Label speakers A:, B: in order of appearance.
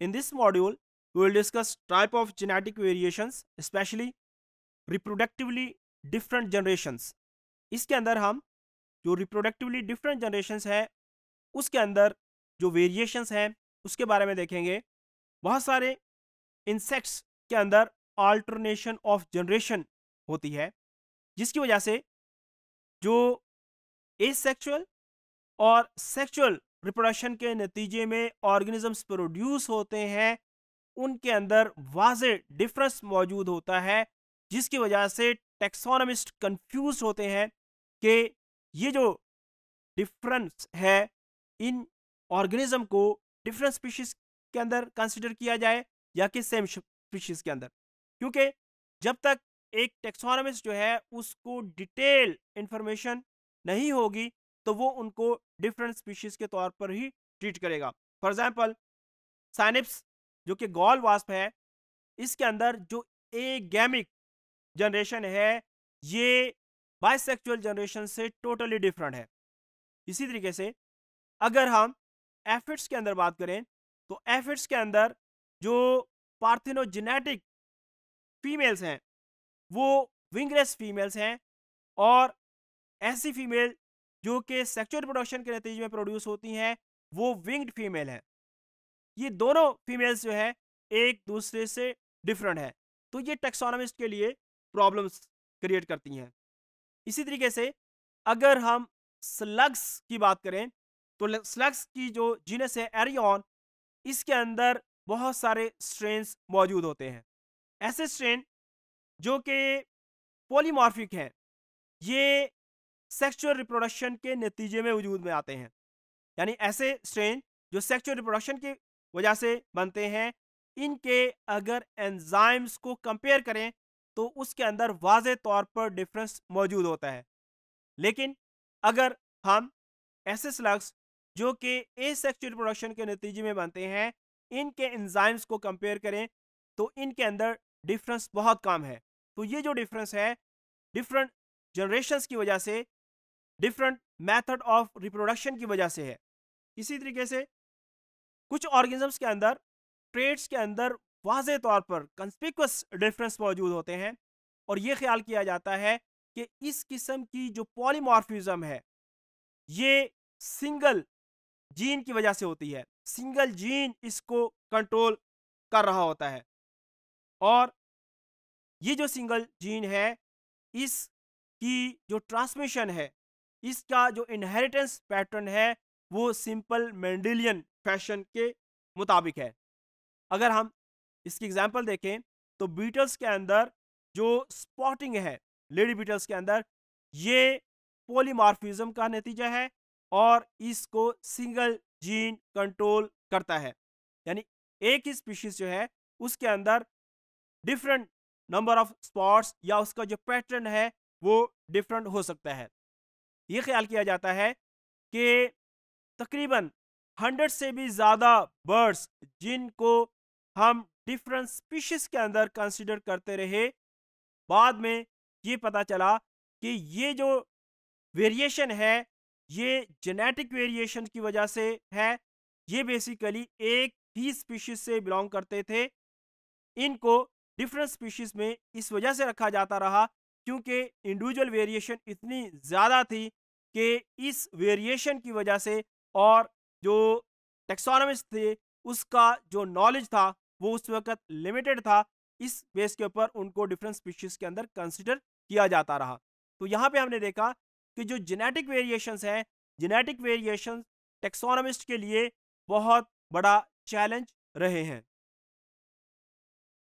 A: In this module, we will discuss type of genetic variations, especially reproductively different generations इसके अंदर हम जो reproductively different generations है उसके अंदर जो वेरिएशंस हैं उसके बारे में देखेंगे बहुत सारे इंसेक्ट्स के अंदर आल्टरनेशन ऑफ जनरेशन होती है जिसकी वजह से जो एसेक्सुअल और सेक्सुअल रिप्रोडक्शन के नतीजे में ऑर्गेनिज़म्स प्रोड्यूस होते हैं उनके अंदर वाज डिफरेंस मौजूद होता है जिसकी वजह से टेक्सोनमिस्ट कंफ्यूज होते हैं कि ये जो डिफरेंस है इन ऑर्गेनिज्म को डिफरेंट स्पीशीज के अंदर कंसिडर किया जाए या कि सेम स्पीशीज के अंदर क्योंकि जब तक एक टेक्सोनमिस्ट जो है उसको डिटेल इंफॉर्मेशन नहीं होगी तो वो उनको डिफरेंट स्पीशीज के तौर पर ही ट्रीट करेगा फॉर एग्जाम्पल साइनिप्स जो कि गॉल वास्प है इसके अंदर जो ए गैमिक जनरेशन है ये बाइसेक्चुअल जनरेशन से टोटली डिफरेंट है इसी तरीके से अगर हम एफिड्स के अंदर बात करें तो एफिड्स के अंदर जो पार्थिनोजेनेटिक फीमेल्स हैं वो विंगलेस फीमेल्स हैं और ऐसी फीमेल जो कि सेक्चुअल प्रोडक्शन के नतीजे में प्रोड्यूस होती हैं वो विंग्ड फीमेल है ये दोनों फीमेल्स जो है एक दूसरे से डिफरेंट है तो ये टेक्सोनोमिस्ट के लिए प्रॉब्लम्स क्रिएट करती हैं इसी तरीके से अगर हम स्लग्स की बात करें तो स्लग्स की जो जीनस है एरियन इसके अंदर बहुत सारे स्ट्रेन मौजूद होते हैं ऐसे स्ट्रेन जो कि पोलीमॉर्फिक हैं ये सेक्सुअल रिप्रोडक्शन के नतीजे में वजूद में आते हैं यानी ऐसे स्ट्रेन जो सेक्सुअल रिप्रोडक्शन की वजह से बनते हैं इनके अगर एंजाइम्स को कंपेयर करें तो उसके अंदर वाज तौर पर डिफरेंस मौजूद होता है लेकिन अगर हम ऐसे स्लग्स जो कि ए सेक्चुअल प्रोडक्शन के नतीजे में बनते हैं इनके एंजाइम्स को कंपेयर करें तो इनके अंदर डिफरेंस बहुत कम है तो ये जो डिफरेंस है डिफरेंट जनरेशन की वजह से डिफरेंट मेथड ऑफ रिप्रोडक्शन की वजह से है इसी तरीके से कुछ ऑर्गेनिजम्स के अंदर ट्रेड्स के अंदर वाज तौर पर कंस्पिकस डिफरेंस मौजूद होते हैं और ये ख्याल किया जाता है कि इस किस्म की जो पॉलीमॉर्फिज़म है ये सिंगल जीन की वजह से होती है सिंगल जीन इसको कंट्रोल कर रहा होता है और ये जो सिंगल जीन है इसकी जो ट्रांसमिशन है इसका जो इनहेरिटेंस पैटर्न है वो सिंपल मेंडिलियन फैशन के मुताबिक है अगर हम इसकी एग्जाम्पल देखें तो बीटल्स के अंदर जो स्पॉटिंग है लेडी बीटल्स के अंदर ये पोलीमार्फिज्म का नतीजा है और इसको सिंगल जीन कंट्रोल करता है यानी एक ही स्पीशीज जो है उसके अंदर डिफरेंट नंबर ऑफ स्पॉट्स या उसका जो पैटर्न है वो डिफरेंट हो सकता है ये ख्याल किया जाता है कि तकरीबन हंड्रेड से भी ज़्यादा बर्ड्स जिनको हम डिफरेंट स्पीशीज के अंदर कंसिडर करते रहे बाद में ये पता चला कि ये जो वेरिएशन है ये जेनेटिक वेरिएशन की वजह से है ये बेसिकली एक ही स्पीशीज से बिलोंग करते थे इनको डिफरेंट स्पीशीज में इस वजह से रखा जाता रहा क्योंकि इंडिविजुअल वेरिएशन इतनी ज़्यादा थी कि इस वेरिएशन की वजह से और जो टेक्सोनमिस्ट थे उसका जो नॉलेज था वो उस वक्त लिमिटेड था इस बेस के ऊपर उनको डिफरेंट स्पीशीज़ के अंदर कंसिडर किया जाता रहा तो यहाँ पे हमने देखा कि जो जेनेटिक वेरिएशंस हैं जेनेटिक वेरिएशन टेक्सोनमिस्ट के लिए बहुत बड़ा चैलेंज रहे हैं